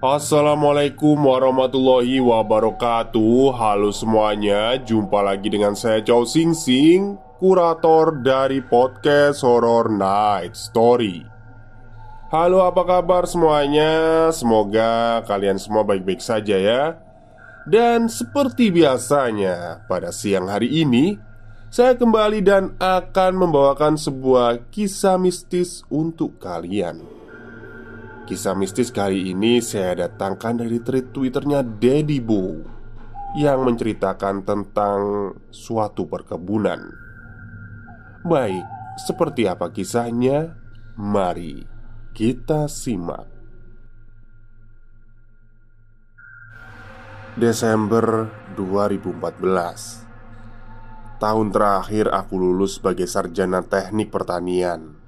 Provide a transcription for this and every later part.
Assalamualaikum warahmatullahi wabarakatuh Halo semuanya, jumpa lagi dengan saya Chow Sing Sing Kurator dari podcast Horror Night Story Halo apa kabar semuanya, semoga kalian semua baik-baik saja ya Dan seperti biasanya, pada siang hari ini Saya kembali dan akan membawakan sebuah kisah mistis untuk kalian Kisah mistis kali ini saya datangkan dari tweet twitternya Daddy Bo Yang menceritakan tentang suatu perkebunan Baik, seperti apa kisahnya? Mari kita simak Desember 2014 Tahun terakhir aku lulus sebagai sarjana teknik pertanian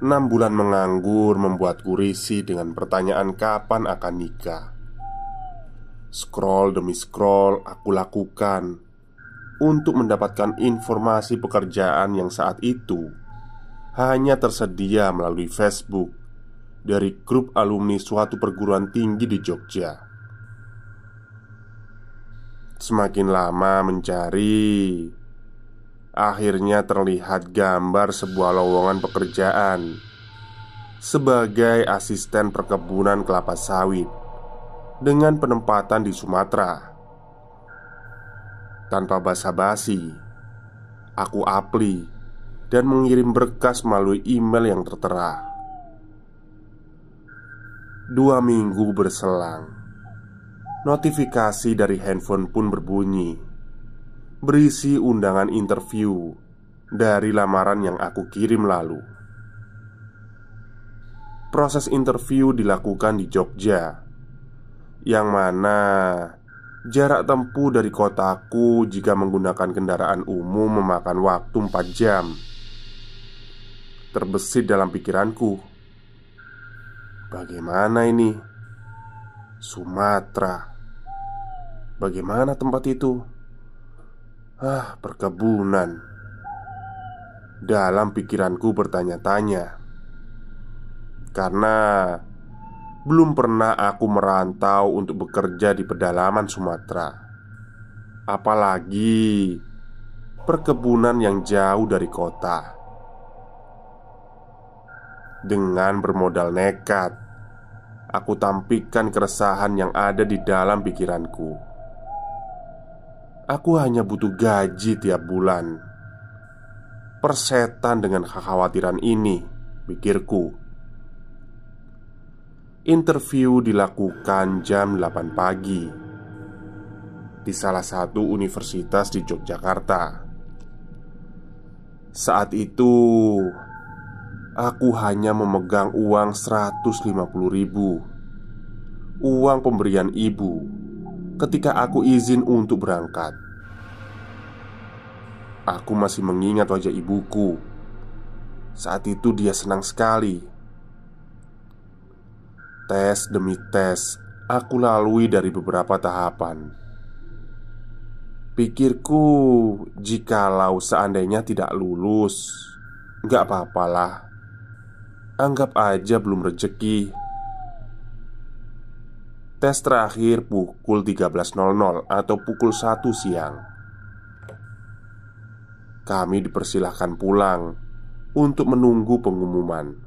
Enam bulan menganggur membuat kurisi dengan pertanyaan kapan akan nikah Scroll demi scroll aku lakukan Untuk mendapatkan informasi pekerjaan yang saat itu Hanya tersedia melalui Facebook Dari grup alumni suatu perguruan tinggi di Jogja Semakin lama mencari Akhirnya terlihat gambar sebuah lowongan pekerjaan Sebagai asisten perkebunan kelapa sawit Dengan penempatan di Sumatera Tanpa basa-basi Aku apli Dan mengirim berkas melalui email yang tertera Dua minggu berselang Notifikasi dari handphone pun berbunyi berisi undangan interview dari lamaran yang aku kirim lalu. Proses interview dilakukan di Jogja, yang mana jarak tempuh dari kotaku jika menggunakan kendaraan umum memakan waktu 4 jam. Terbesit dalam pikiranku, bagaimana ini? Sumatera. Bagaimana tempat itu? Ah, perkebunan Dalam pikiranku bertanya-tanya Karena Belum pernah aku merantau untuk bekerja di pedalaman Sumatera Apalagi Perkebunan yang jauh dari kota Dengan bermodal nekat Aku tampikan keresahan yang ada di dalam pikiranku Aku hanya butuh gaji tiap bulan. Persetan dengan kekhawatiran ini, pikirku. Interview dilakukan jam 8 pagi di salah satu universitas di Yogyakarta. Saat itu Aku hanya memegang uang 150.000. Uang pemberian ibu ketika aku izin untuk berangkat. Aku masih mengingat wajah ibuku. Saat itu dia senang sekali. Tes demi tes, aku lalui dari beberapa tahapan. Pikirku, jikalau seandainya tidak lulus, gak apa-apalah. Anggap aja belum rejeki Tes terakhir pukul 13.00 atau pukul 1 siang Kami dipersilahkan pulang Untuk menunggu pengumuman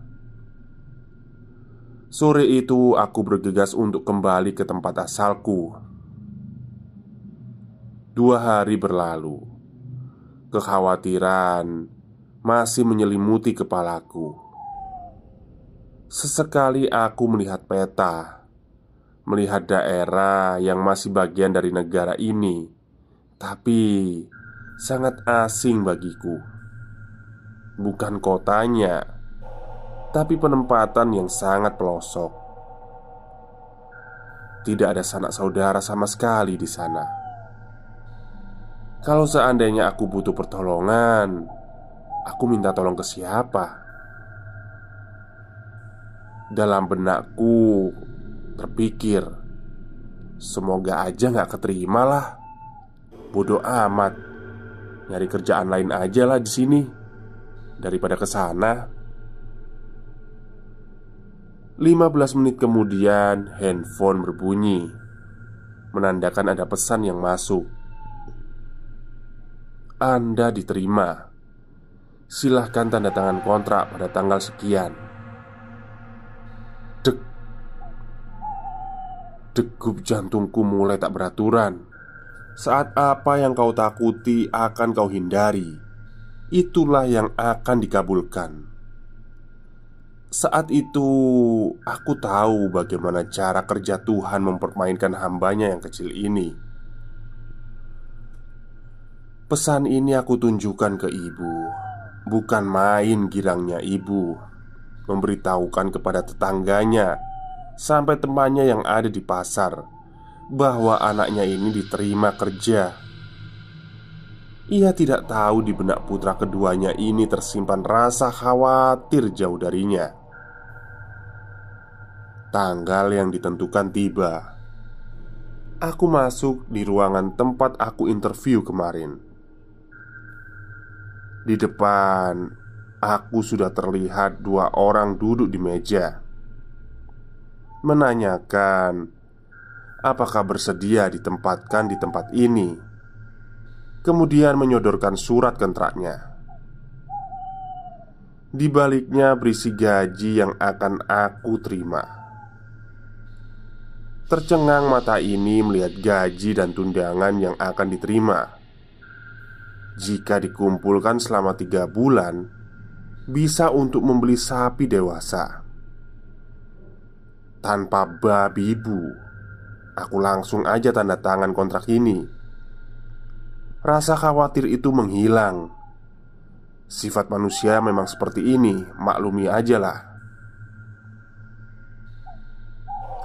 Sore itu aku bergegas untuk kembali ke tempat asalku Dua hari berlalu Kekhawatiran masih menyelimuti kepalaku. Sesekali aku melihat peta melihat daerah yang masih bagian dari negara ini, tapi sangat asing bagiku. Bukan kotanya, tapi penempatan yang sangat pelosok. Tidak ada sanak saudara sama sekali di sana. Kalau seandainya aku butuh pertolongan, aku minta tolong ke siapa? Dalam benakku, Terpikir Semoga aja gak keterima lah Bodoh amat Nyari kerjaan lain aja lah di sini Daripada kesana sana 15 menit kemudian handphone berbunyi Menandakan ada pesan yang masuk Anda diterima Silahkan tanda tangan kontrak pada tanggal sekian Degup jantungku mulai tak beraturan Saat apa yang kau takuti akan kau hindari Itulah yang akan dikabulkan Saat itu aku tahu bagaimana cara kerja Tuhan mempermainkan hambanya yang kecil ini Pesan ini aku tunjukkan ke ibu Bukan main girangnya ibu Memberitahukan kepada tetangganya sampai temannya yang ada di pasar bahwa anaknya ini diterima kerja. Ia tidak tahu di benak putra keduanya ini tersimpan rasa khawatir jauh darinya. Tanggal yang ditentukan tiba. Aku masuk di ruangan tempat aku interview kemarin. Di depan, aku sudah terlihat dua orang duduk di meja menanyakan apakah bersedia ditempatkan di tempat ini. Kemudian menyodorkan surat kontraknya. Di baliknya berisi gaji yang akan aku terima. Tercengang mata ini melihat gaji dan tundangan yang akan diterima. Jika dikumpulkan selama tiga bulan, bisa untuk membeli sapi dewasa tanpa babi ibu Aku langsung aja tanda tangan kontrak ini Rasa khawatir itu menghilang Sifat manusia memang seperti ini Maklumi aja lah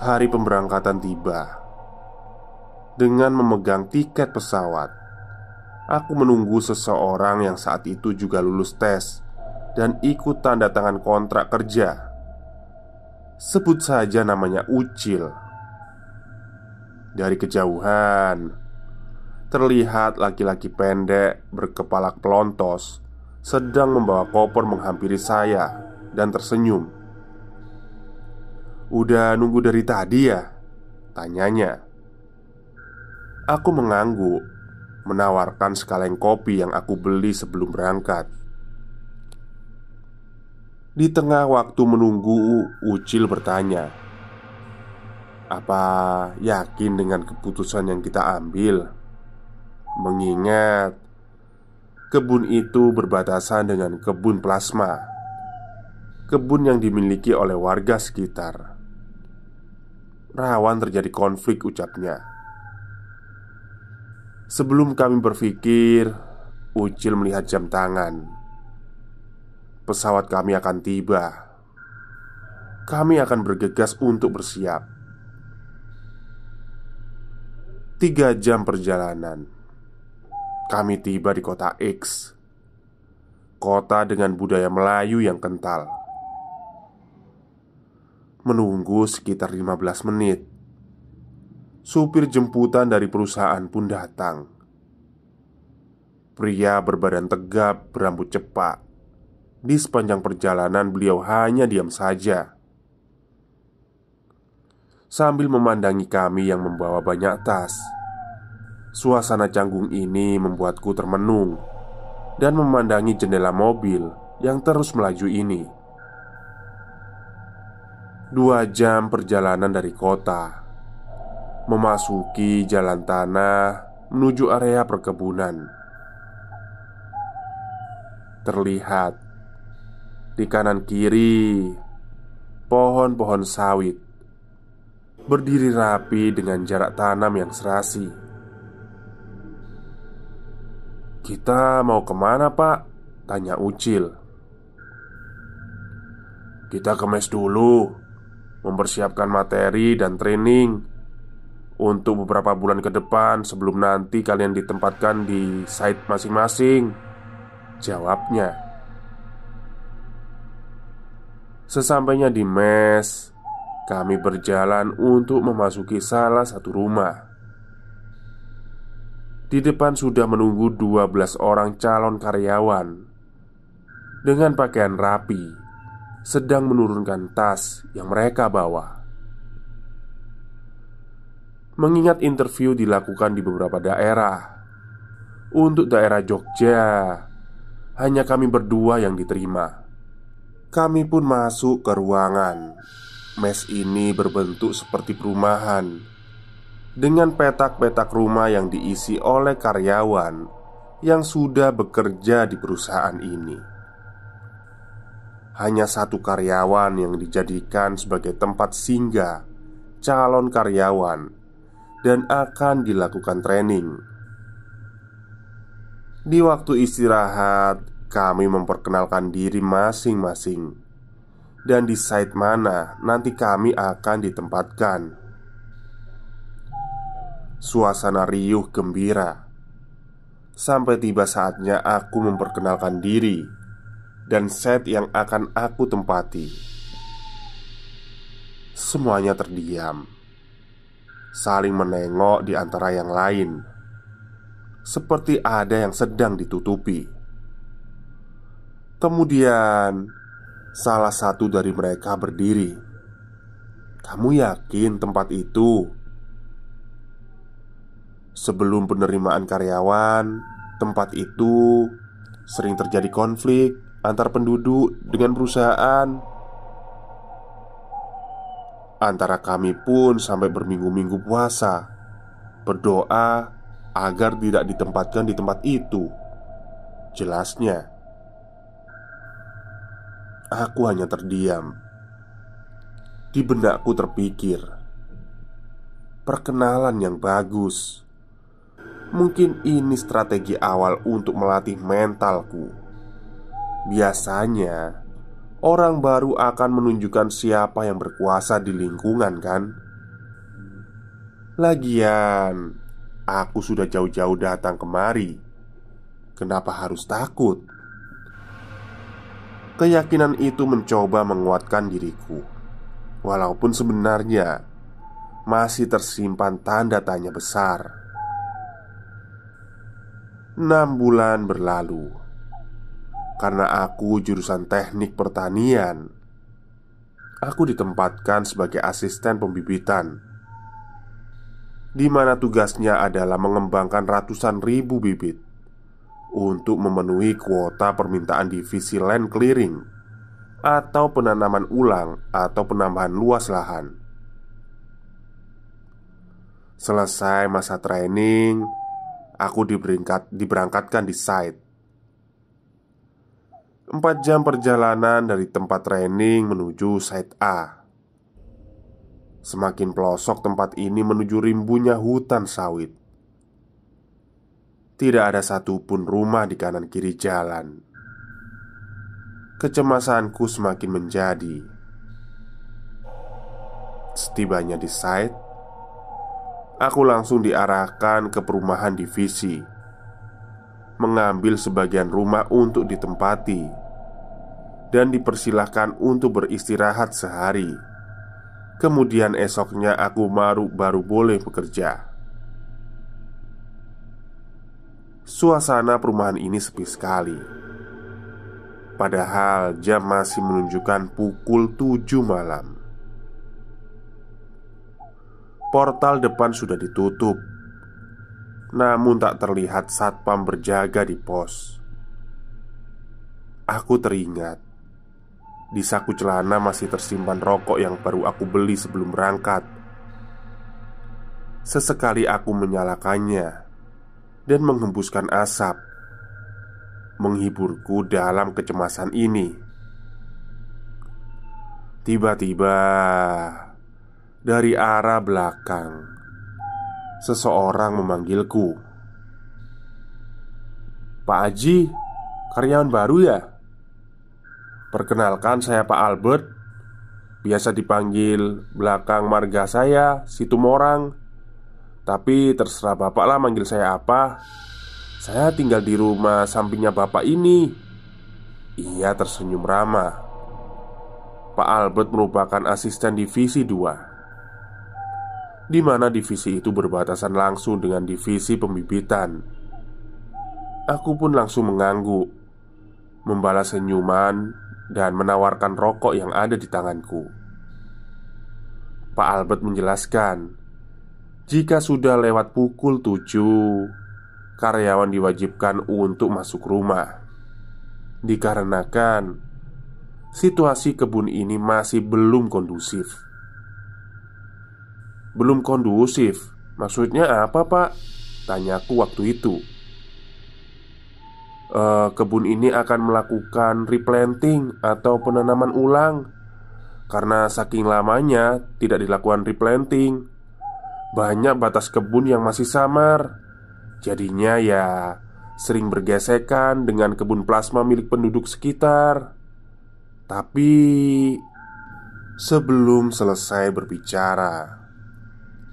Hari pemberangkatan tiba Dengan memegang tiket pesawat Aku menunggu seseorang yang saat itu juga lulus tes Dan ikut tanda tangan kontrak kerja Sebut saja namanya Ucil Dari kejauhan Terlihat laki-laki pendek berkepala pelontos Sedang membawa koper menghampiri saya Dan tersenyum Udah nunggu dari tadi ya? Tanyanya Aku mengangguk Menawarkan sekaleng kopi yang aku beli sebelum berangkat di tengah waktu menunggu, Ucil bertanya, "Apa yakin dengan keputusan yang kita ambil?" Mengingat kebun itu berbatasan dengan kebun plasma, kebun yang dimiliki oleh warga sekitar. Rawan terjadi konflik, ucapnya. Sebelum kami berpikir, Ucil melihat jam tangan pesawat kami akan tiba. Kami akan bergegas untuk bersiap. Tiga jam perjalanan, kami tiba di kota X, kota dengan budaya Melayu yang kental. Menunggu sekitar 15 menit supir jemputan dari perusahaan pun datang. Pria berbadan tegap, berambut cepat, di sepanjang perjalanan beliau hanya diam saja Sambil memandangi kami yang membawa banyak tas Suasana canggung ini membuatku termenung Dan memandangi jendela mobil yang terus melaju ini Dua jam perjalanan dari kota Memasuki jalan tanah menuju area perkebunan Terlihat di kanan kiri Pohon-pohon sawit Berdiri rapi dengan jarak tanam yang serasi Kita mau kemana pak? Tanya Ucil Kita ke mes dulu Mempersiapkan materi dan training untuk beberapa bulan ke depan sebelum nanti kalian ditempatkan di site masing-masing? Jawabnya. Sesampainya di mes, kami berjalan untuk memasuki salah satu rumah. Di depan sudah menunggu 12 orang calon karyawan dengan pakaian rapi, sedang menurunkan tas yang mereka bawa. Mengingat interview dilakukan di beberapa daerah, untuk daerah Jogja, hanya kami berdua yang diterima. Kami pun masuk ke ruangan Mes ini berbentuk seperti perumahan Dengan petak-petak rumah yang diisi oleh karyawan Yang sudah bekerja di perusahaan ini hanya satu karyawan yang dijadikan sebagai tempat singgah calon karyawan dan akan dilakukan training. Di waktu istirahat, kami memperkenalkan diri masing-masing Dan di site mana nanti kami akan ditempatkan Suasana riuh gembira Sampai tiba saatnya aku memperkenalkan diri Dan set yang akan aku tempati Semuanya terdiam Saling menengok di antara yang lain Seperti ada yang sedang ditutupi Kemudian, salah satu dari mereka berdiri. "Kamu yakin tempat itu?" Sebelum penerimaan karyawan, tempat itu sering terjadi konflik antar penduduk dengan perusahaan. Antara kami pun sampai berminggu-minggu puasa, berdoa agar tidak ditempatkan di tempat itu. Jelasnya, Aku hanya terdiam. Di bendaku terpikir, perkenalan yang bagus. Mungkin ini strategi awal untuk melatih mentalku. Biasanya, orang baru akan menunjukkan siapa yang berkuasa di lingkungan, kan? Lagian, aku sudah jauh-jauh datang kemari. Kenapa harus takut? Keyakinan itu mencoba menguatkan diriku, walaupun sebenarnya masih tersimpan tanda tanya besar. Enam bulan berlalu karena aku jurusan teknik pertanian. Aku ditempatkan sebagai asisten pembibitan, di mana tugasnya adalah mengembangkan ratusan ribu bibit untuk memenuhi kuota permintaan divisi land clearing atau penanaman ulang atau penambahan luas lahan. Selesai masa training, aku diberangkat, diberangkatkan di site. Empat jam perjalanan dari tempat training menuju site A. Semakin pelosok tempat ini menuju rimbunya hutan sawit tidak ada satupun rumah di kanan kiri jalan Kecemasanku semakin menjadi Setibanya di site Aku langsung diarahkan ke perumahan divisi Mengambil sebagian rumah untuk ditempati Dan dipersilahkan untuk beristirahat sehari Kemudian esoknya aku baru baru boleh bekerja suasana perumahan ini sepi sekali. Padahal jam masih menunjukkan pukul 7 malam. Portal depan sudah ditutup. Namun tak terlihat satpam berjaga di pos. Aku teringat di saku celana masih tersimpan rokok yang baru aku beli sebelum berangkat. Sesekali aku menyalakannya dan menghembuskan asap, menghiburku dalam kecemasan ini. Tiba-tiba, dari arah belakang, seseorang memanggilku, "Pak Aji, karyawan baru ya?" Perkenalkan, saya Pak Albert. Biasa dipanggil belakang marga saya, Situmorang tapi terserah bapak lah manggil saya apa Saya tinggal di rumah sampingnya bapak ini Ia tersenyum ramah Pak Albert merupakan asisten divisi 2 di mana divisi itu berbatasan langsung dengan divisi pembibitan Aku pun langsung mengangguk Membalas senyuman dan menawarkan rokok yang ada di tanganku Pak Albert menjelaskan jika sudah lewat pukul 7 Karyawan diwajibkan untuk masuk rumah Dikarenakan Situasi kebun ini masih belum kondusif Belum kondusif? Maksudnya apa pak? Tanyaku waktu itu e, Kebun ini akan melakukan replanting atau penanaman ulang Karena saking lamanya tidak dilakukan replanting banyak batas kebun yang masih samar. Jadinya ya sering bergesekan dengan kebun plasma milik penduduk sekitar. Tapi sebelum selesai berbicara,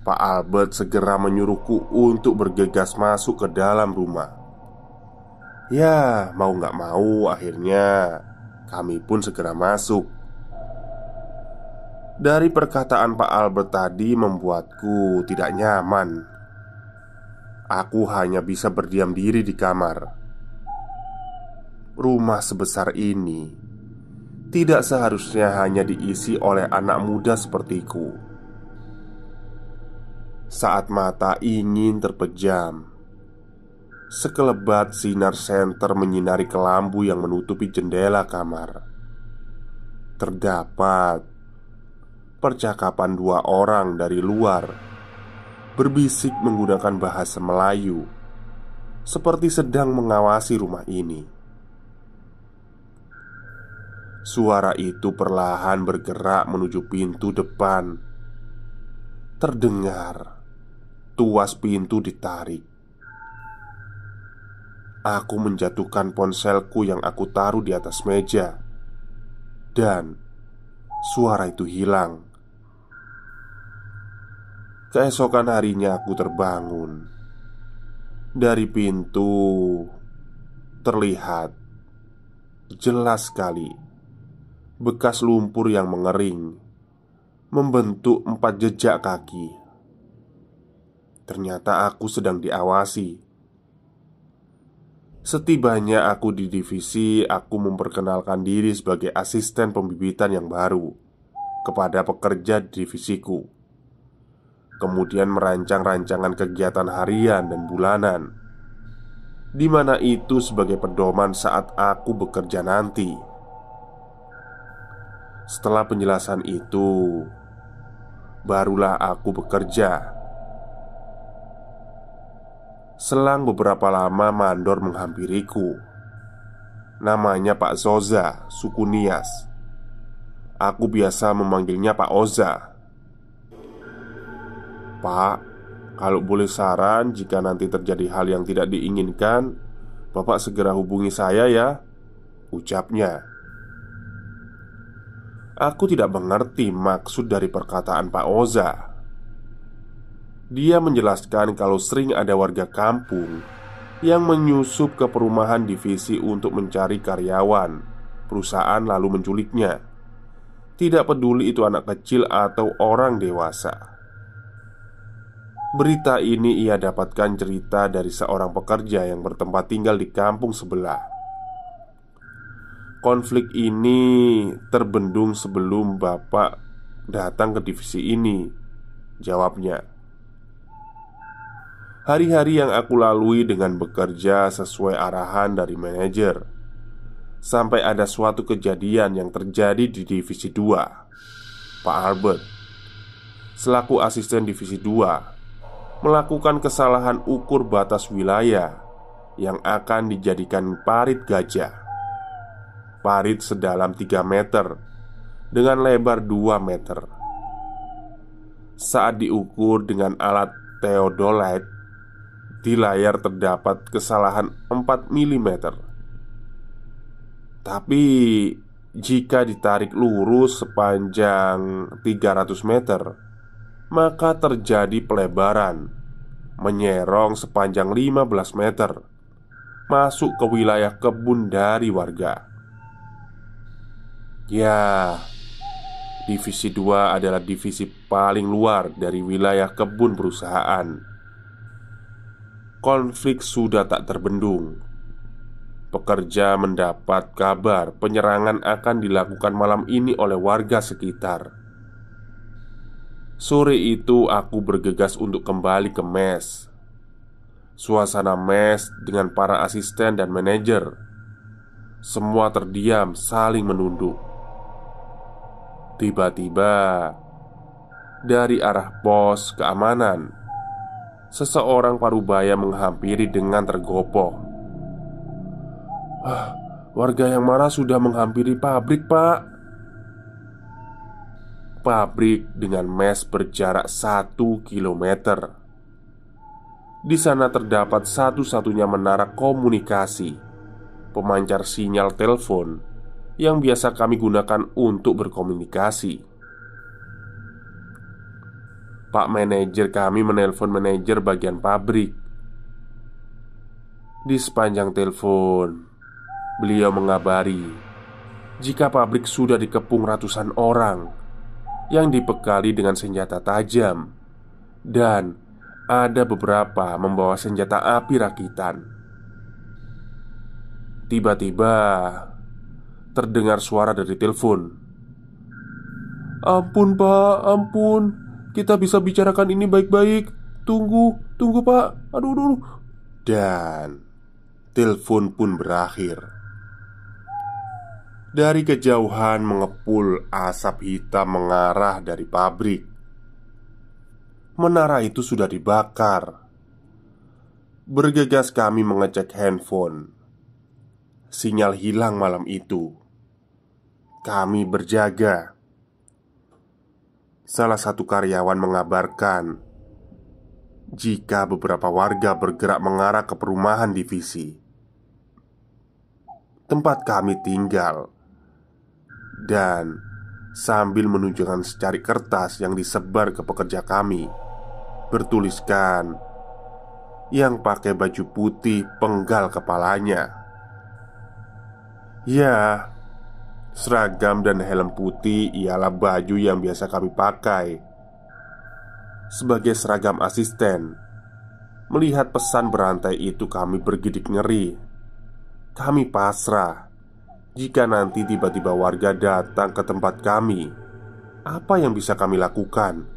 Pak Albert segera menyuruhku untuk bergegas masuk ke dalam rumah. Ya, mau nggak mau, akhirnya kami pun segera masuk. Dari perkataan Pak Albert tadi membuatku tidak nyaman. Aku hanya bisa berdiam diri di kamar. Rumah sebesar ini tidak seharusnya hanya diisi oleh anak muda sepertiku. Saat mata ingin terpejam, sekelebat sinar senter menyinari kelambu yang menutupi jendela kamar. Terdapat percakapan dua orang dari luar berbisik menggunakan bahasa Melayu, seperti sedang mengawasi rumah ini. Suara itu perlahan bergerak menuju pintu depan. Terdengar tuas pintu ditarik. Aku menjatuhkan ponselku yang aku taruh di atas meja, dan suara itu hilang Keesokan harinya aku terbangun Dari pintu Terlihat Jelas sekali Bekas lumpur yang mengering Membentuk empat jejak kaki Ternyata aku sedang diawasi Setibanya aku di divisi, aku memperkenalkan diri sebagai asisten pembibitan yang baru kepada pekerja divisiku kemudian merancang rancangan kegiatan harian dan bulanan, di mana itu sebagai pedoman saat aku bekerja nanti. Setelah penjelasan itu, barulah aku bekerja. Selang beberapa lama, mandor menghampiriku. Namanya Pak Zoza, suku Nias. Aku biasa memanggilnya Pak Oza Pak, kalau boleh saran, jika nanti terjadi hal yang tidak diinginkan, Bapak segera hubungi saya ya," ucapnya. Aku tidak mengerti maksud dari perkataan Pak Oza. Dia menjelaskan kalau sering ada warga kampung yang menyusup ke perumahan divisi untuk mencari karyawan. Perusahaan lalu menculiknya. Tidak peduli itu anak kecil atau orang dewasa. Berita ini ia dapatkan cerita dari seorang pekerja yang bertempat tinggal di kampung sebelah. Konflik ini terbendung sebelum bapak datang ke divisi ini. Jawabnya, "Hari-hari yang aku lalui dengan bekerja sesuai arahan dari manajer, sampai ada suatu kejadian yang terjadi di divisi 2." Pak Albert, selaku asisten divisi 2 melakukan kesalahan ukur batas wilayah yang akan dijadikan parit gajah. Parit sedalam 3 meter dengan lebar 2 meter. Saat diukur dengan alat theodolite, di layar terdapat kesalahan 4 mm. Tapi jika ditarik lurus sepanjang 300 meter, maka terjadi pelebaran menyerong sepanjang 15 meter masuk ke wilayah kebun dari warga. Ya, divisi 2 adalah divisi paling luar dari wilayah kebun perusahaan. Konflik sudah tak terbendung. Pekerja mendapat kabar penyerangan akan dilakukan malam ini oleh warga sekitar. Sore itu aku bergegas untuk kembali ke mes Suasana mes dengan para asisten dan manajer Semua terdiam saling menunduk Tiba-tiba Dari arah pos keamanan Seseorang parubaya menghampiri dengan tergopoh ah, Warga yang marah sudah menghampiri pabrik pak pabrik dengan mes berjarak 1 km Di sana terdapat satu-satunya menara komunikasi Pemancar sinyal telepon Yang biasa kami gunakan untuk berkomunikasi Pak manajer kami menelpon manajer bagian pabrik Di sepanjang telepon Beliau mengabari Jika pabrik sudah dikepung ratusan orang yang dibekali dengan senjata tajam, dan ada beberapa membawa senjata api rakitan. Tiba-tiba terdengar suara dari telepon. Ampun pak, ampun Kita bisa bicarakan ini baik-baik Tunggu, tunggu pak Aduh, aduh Dan Telepon pun berakhir dari kejauhan mengepul asap hitam mengarah dari pabrik Menara itu sudah dibakar Bergegas kami mengecek handphone Sinyal hilang malam itu Kami berjaga Salah satu karyawan mengabarkan Jika beberapa warga bergerak mengarah ke perumahan divisi Tempat kami tinggal dan sambil menunjukkan secari kertas yang disebar ke pekerja kami, bertuliskan yang pakai baju putih penggal kepalanya. Ya, seragam dan helm putih ialah baju yang biasa kami pakai sebagai seragam asisten. Melihat pesan berantai itu, kami bergidik ngeri. Kami pasrah jika nanti tiba-tiba warga datang ke tempat kami, apa yang bisa kami lakukan?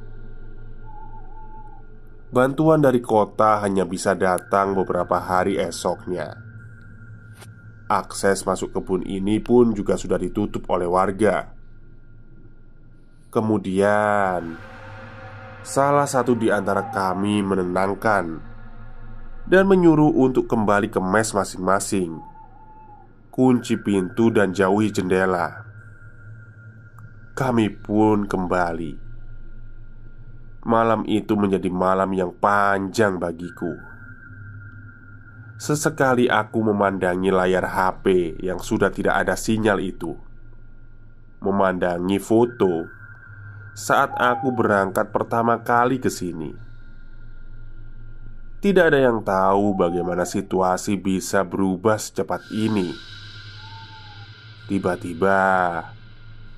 Bantuan dari kota hanya bisa datang beberapa hari esoknya. Akses masuk kebun ini pun juga sudah ditutup oleh warga. Kemudian, salah satu di antara kami menenangkan dan menyuruh untuk kembali ke mes masing-masing kunci pintu dan jauhi jendela. Kami pun kembali. Malam itu menjadi malam yang panjang bagiku. Sesekali aku memandangi layar HP yang sudah tidak ada sinyal itu, memandangi foto saat aku berangkat pertama kali ke sini. Tidak ada yang tahu bagaimana situasi bisa berubah secepat ini Tiba-tiba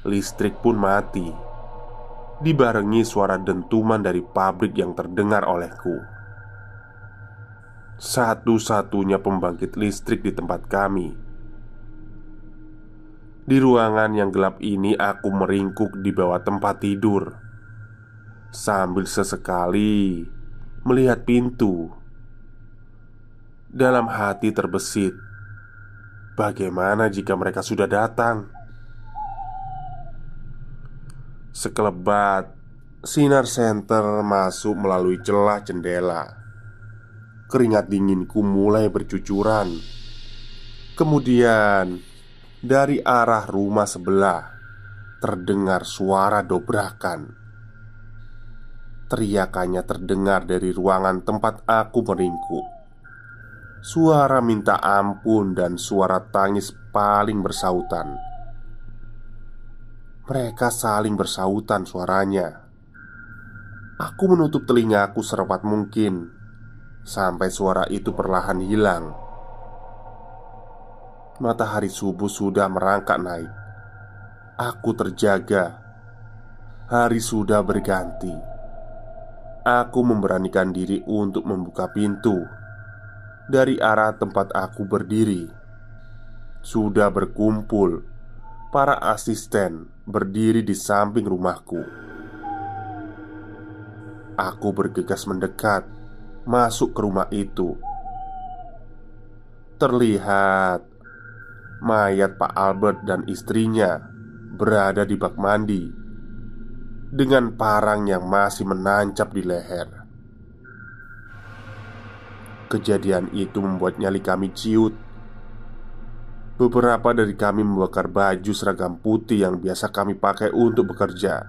listrik pun mati Dibarengi suara dentuman dari pabrik yang terdengar olehku Satu-satunya pembangkit listrik di tempat kami Di ruangan yang gelap ini aku meringkuk di bawah tempat tidur Sambil sesekali melihat pintu Dalam hati terbesit Bagaimana jika mereka sudah datang? Sekelebat sinar senter masuk melalui celah jendela. Keringat dinginku mulai bercucuran. Kemudian, dari arah rumah sebelah terdengar suara dobrakan. Teriakannya terdengar dari ruangan tempat aku meringkuk. Suara minta ampun dan suara tangis paling bersautan. Mereka saling bersautan suaranya. Aku menutup telingaku serapat mungkin sampai suara itu perlahan hilang. Matahari subuh sudah merangkak naik. Aku terjaga. Hari sudah berganti. Aku memberanikan diri untuk membuka pintu dari arah tempat aku berdiri. Sudah berkumpul para asisten berdiri di samping rumahku. Aku bergegas mendekat, masuk ke rumah itu. Terlihat mayat Pak Albert dan istrinya berada di bak mandi dengan parang yang masih menancap di leher. Kejadian itu membuat nyali kami ciut. Beberapa dari kami membakar baju seragam putih yang biasa kami pakai untuk bekerja.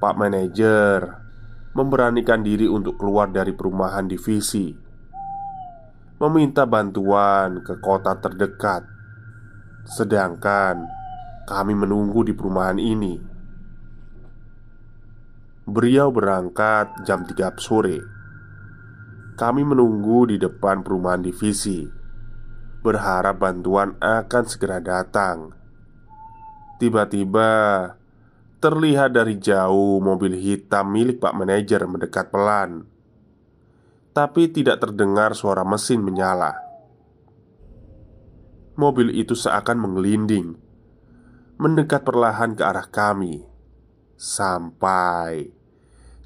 Pak manajer memberanikan diri untuk keluar dari perumahan divisi, meminta bantuan ke kota terdekat, sedangkan kami menunggu di perumahan ini. Beliau berangkat jam 3 sore kami menunggu di depan perumahan divisi, berharap bantuan akan segera datang. Tiba-tiba terlihat dari jauh mobil hitam milik Pak Manajer mendekat pelan, tapi tidak terdengar suara mesin menyala. Mobil itu seakan menggelinding, mendekat perlahan ke arah kami sampai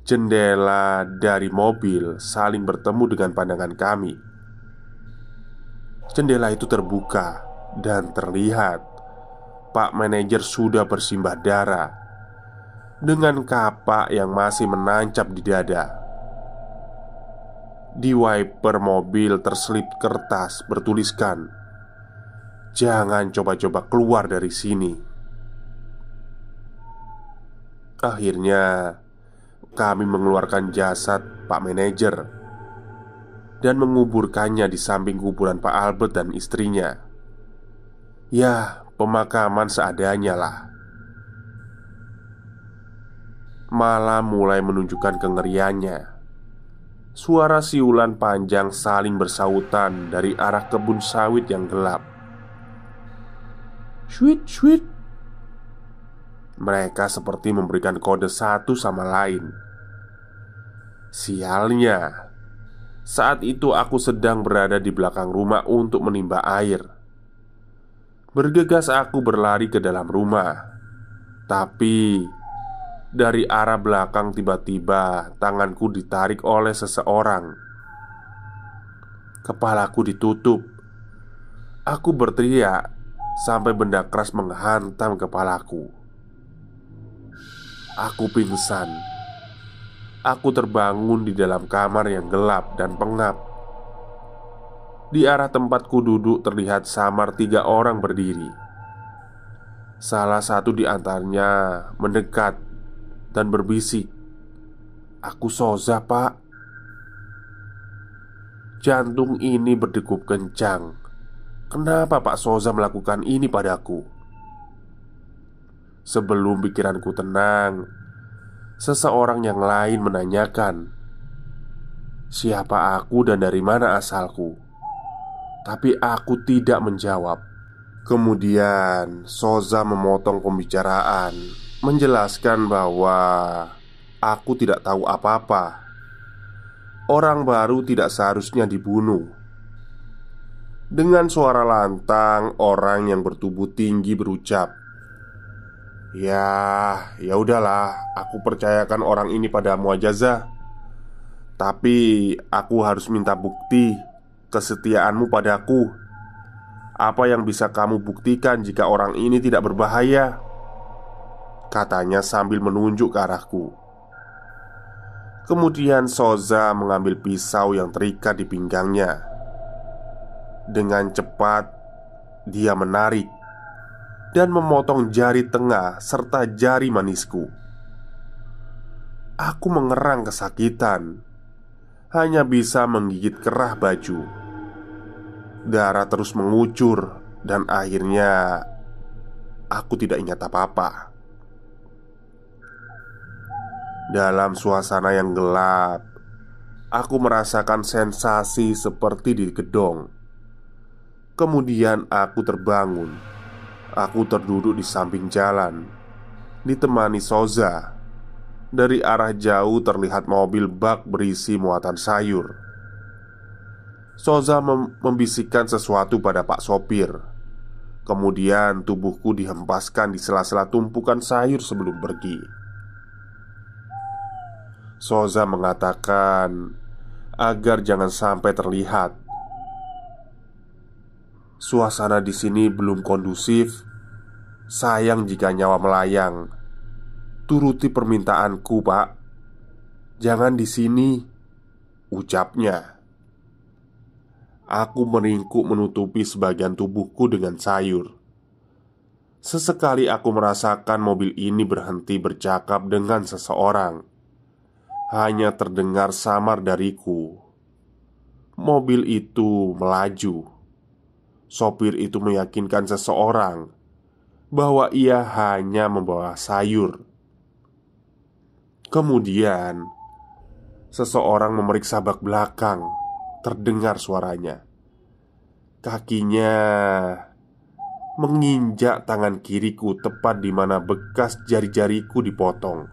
Jendela dari mobil saling bertemu dengan pandangan kami. Jendela itu terbuka dan terlihat Pak Manajer sudah bersimbah darah dengan kapak yang masih menancap di dada. Di wiper mobil terselip kertas bertuliskan Jangan coba-coba keluar dari sini Akhirnya, kami mengeluarkan jasad Pak Manajer dan menguburkannya di samping kuburan Pak Albert dan istrinya. Ya, pemakaman seadanya lah. Malam mulai menunjukkan kengeriannya. Suara siulan panjang saling bersautan dari arah kebun sawit yang gelap. Sweet, sweet, mereka seperti memberikan kode satu sama lain. Sialnya, saat itu aku sedang berada di belakang rumah untuk menimba air. Bergegas aku berlari ke dalam rumah, tapi dari arah belakang tiba-tiba tanganku ditarik oleh seseorang. Kepalaku ditutup. Aku berteriak sampai benda keras menghantam kepalaku. Aku pingsan. Aku terbangun di dalam kamar yang gelap dan pengap. Di arah tempatku duduk terlihat samar tiga orang berdiri. Salah satu di antaranya mendekat dan berbisik, "Aku Soza, Pak." Jantung ini berdegup kencang. Kenapa Pak Soza melakukan ini padaku? Sebelum pikiranku tenang, seseorang yang lain menanyakan, "Siapa aku dan dari mana asalku?" Tapi aku tidak menjawab. Kemudian, Soza memotong pembicaraan, menjelaskan bahwa aku tidak tahu apa-apa. Orang baru tidak seharusnya dibunuh. Dengan suara lantang, orang yang bertubuh tinggi berucap, Ya, ya udahlah, aku percayakan orang ini padamu aja, Tapi aku harus minta bukti kesetiaanmu padaku. Apa yang bisa kamu buktikan jika orang ini tidak berbahaya? Katanya sambil menunjuk ke arahku. Kemudian Soza mengambil pisau yang terikat di pinggangnya. Dengan cepat, dia menarik dan memotong jari tengah serta jari manisku. Aku mengerang kesakitan, hanya bisa menggigit kerah baju. Darah terus mengucur, dan akhirnya aku tidak ingat apa-apa. Dalam suasana yang gelap, aku merasakan sensasi seperti di gedong. Kemudian aku terbangun Aku terduduk di samping jalan Ditemani Soza Dari arah jauh terlihat mobil bak berisi muatan sayur Soza mem membisikkan sesuatu pada Pak Sopir Kemudian tubuhku dihempaskan di sela-sela tumpukan sayur sebelum pergi Soza mengatakan agar jangan sampai terlihat Suasana di sini belum kondusif. Sayang jika nyawa melayang. Turuti permintaanku, Pak. Jangan di sini, ucapnya. Aku meringkuk menutupi sebagian tubuhku dengan sayur. Sesekali aku merasakan mobil ini berhenti bercakap dengan seseorang. Hanya terdengar samar dariku. Mobil itu melaju sopir itu meyakinkan seseorang bahwa ia hanya membawa sayur. Kemudian, seseorang memeriksa bak belakang, terdengar suaranya. Kakinya menginjak tangan kiriku tepat di mana bekas jari-jariku dipotong.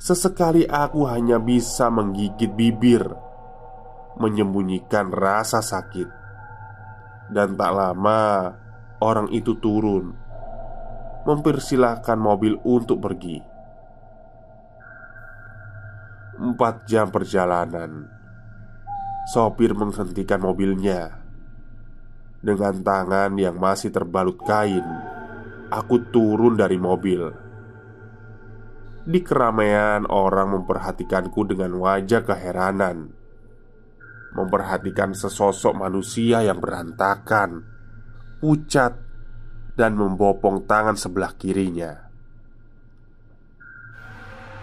Sesekali aku hanya bisa menggigit bibir, menyembunyikan rasa sakit. Dan tak lama Orang itu turun Mempersilahkan mobil untuk pergi Empat jam perjalanan Sopir menghentikan mobilnya Dengan tangan yang masih terbalut kain Aku turun dari mobil di keramaian orang memperhatikanku dengan wajah keheranan memperhatikan sesosok manusia yang berantakan, pucat, dan membopong tangan sebelah kirinya.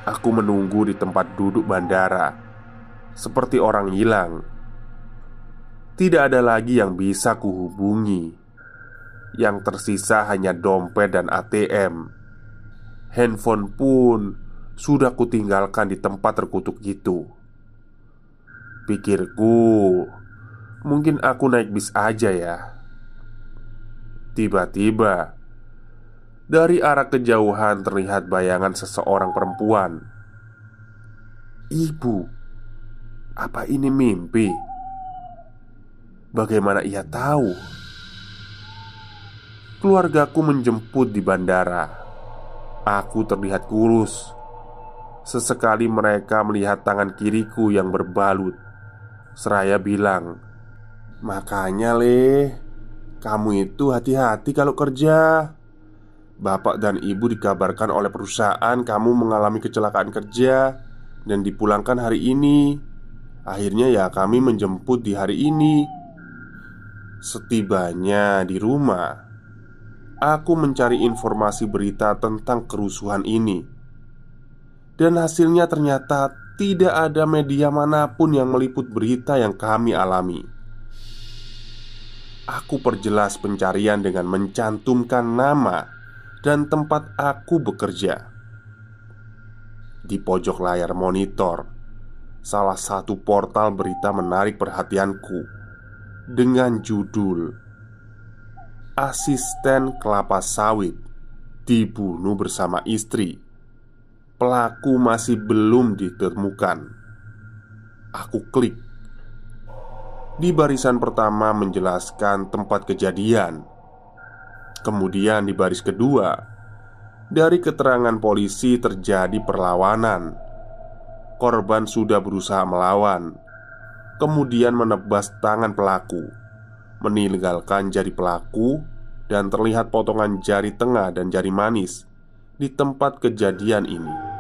Aku menunggu di tempat duduk bandara, seperti orang hilang. Tidak ada lagi yang bisa kuhubungi. Yang tersisa hanya dompet dan ATM. Handphone pun sudah kutinggalkan di tempat terkutuk itu. Pikirku, mungkin aku naik bis aja ya. Tiba-tiba, dari arah kejauhan terlihat bayangan seseorang perempuan. Ibu, apa ini mimpi? Bagaimana ia tahu? Keluargaku menjemput di bandara. Aku terlihat kurus. Sesekali mereka melihat tangan kiriku yang berbalut. Seraya bilang Makanya leh, Kamu itu hati-hati kalau kerja Bapak dan ibu dikabarkan oleh perusahaan Kamu mengalami kecelakaan kerja Dan dipulangkan hari ini Akhirnya ya kami menjemput di hari ini Setibanya di rumah Aku mencari informasi berita tentang kerusuhan ini Dan hasilnya ternyata tidak ada media manapun yang meliput berita yang kami alami. Aku perjelas pencarian dengan mencantumkan nama dan tempat aku bekerja. Di pojok layar monitor, salah satu portal berita menarik perhatianku dengan judul "Asisten Kelapa Sawit Dibunuh Bersama Istri" Pelaku masih belum ditemukan. Aku klik di barisan pertama menjelaskan tempat kejadian. Kemudian, di baris kedua, dari keterangan polisi terjadi perlawanan. Korban sudah berusaha melawan, kemudian menebas tangan pelaku, meninggalkan jari pelaku, dan terlihat potongan jari tengah dan jari manis di tempat kejadian ini.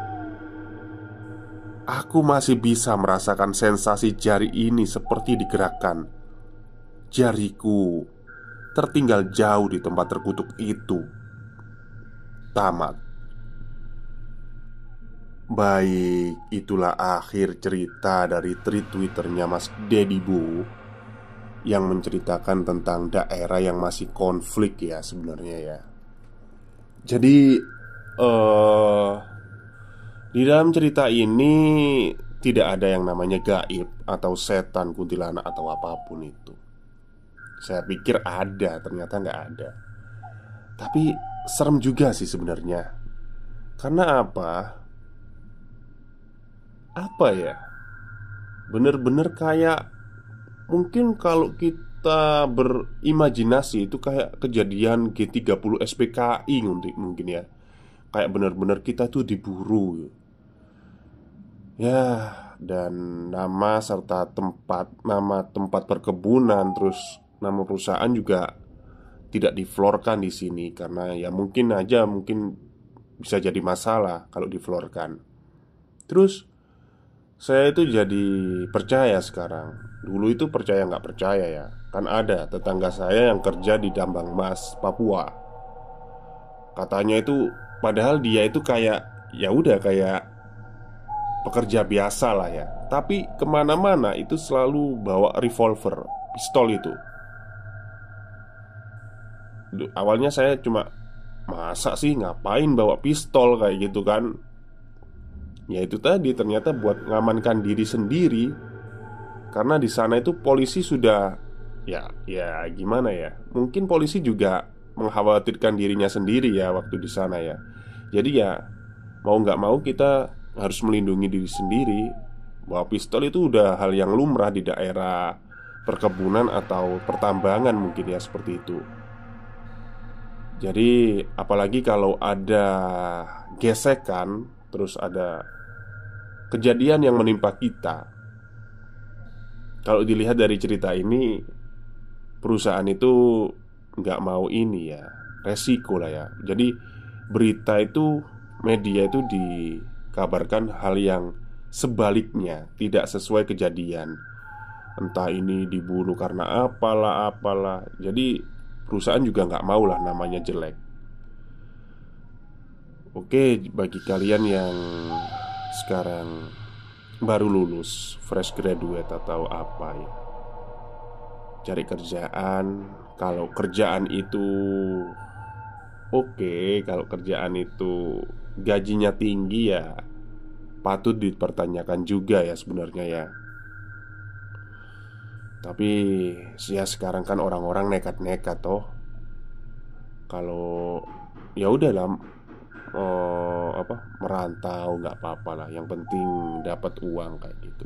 Aku masih bisa merasakan sensasi jari ini seperti digerakkan. Jariku tertinggal jauh di tempat terkutuk itu. Tamat. Baik, itulah akhir cerita dari tweet Twitternya Mas Dedi Bu yang menceritakan tentang daerah yang masih konflik ya sebenarnya ya. Jadi eh uh di dalam cerita ini tidak ada yang namanya gaib atau setan kuntilanak atau apapun itu. Saya pikir ada, ternyata nggak ada. Tapi serem juga sih sebenarnya. Karena apa? Apa ya? Bener-bener kayak mungkin kalau kita berimajinasi itu kayak kejadian G30 SPKI mungkin ya kayak bener-bener kita tuh diburu Ya, dan nama serta tempat nama tempat perkebunan terus nama perusahaan juga tidak diflorkan di sini karena ya mungkin aja mungkin bisa jadi masalah kalau diflorkan. Terus saya itu jadi percaya sekarang. Dulu itu percaya nggak percaya ya. Kan ada tetangga saya yang kerja di tambang emas Papua. Katanya itu padahal dia itu kayak ya udah kayak pekerja biasa lah ya Tapi kemana-mana itu selalu bawa revolver Pistol itu Awalnya saya cuma Masa sih ngapain bawa pistol kayak gitu kan Ya itu tadi ternyata buat ngamankan diri sendiri Karena di sana itu polisi sudah Ya, ya gimana ya Mungkin polisi juga mengkhawatirkan dirinya sendiri ya waktu di sana ya Jadi ya mau nggak mau kita harus melindungi diri sendiri bahwa pistol itu udah hal yang lumrah di daerah perkebunan atau pertambangan mungkin ya seperti itu. Jadi apalagi kalau ada gesekan terus ada kejadian yang menimpa kita. Kalau dilihat dari cerita ini perusahaan itu nggak mau ini ya resiko lah ya. Jadi berita itu media itu di kabarkan hal yang sebaliknya tidak sesuai kejadian Entah ini dibunuh karena apalah apalah Jadi perusahaan juga nggak mau lah namanya jelek Oke bagi kalian yang sekarang baru lulus fresh graduate atau apa ya Cari kerjaan Kalau kerjaan itu Oke kalau kerjaan itu gajinya tinggi ya patut dipertanyakan juga ya sebenarnya ya Tapi ya sekarang kan orang-orang nekat-nekat toh Kalau ya udah lah eh, apa merantau nggak apa-apa lah yang penting dapat uang kayak gitu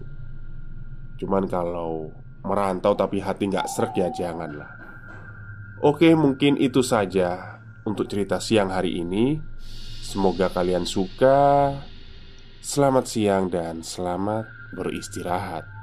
cuman kalau merantau tapi hati nggak serak ya janganlah oke mungkin itu saja untuk cerita siang hari ini Semoga kalian suka. Selamat siang dan selamat beristirahat.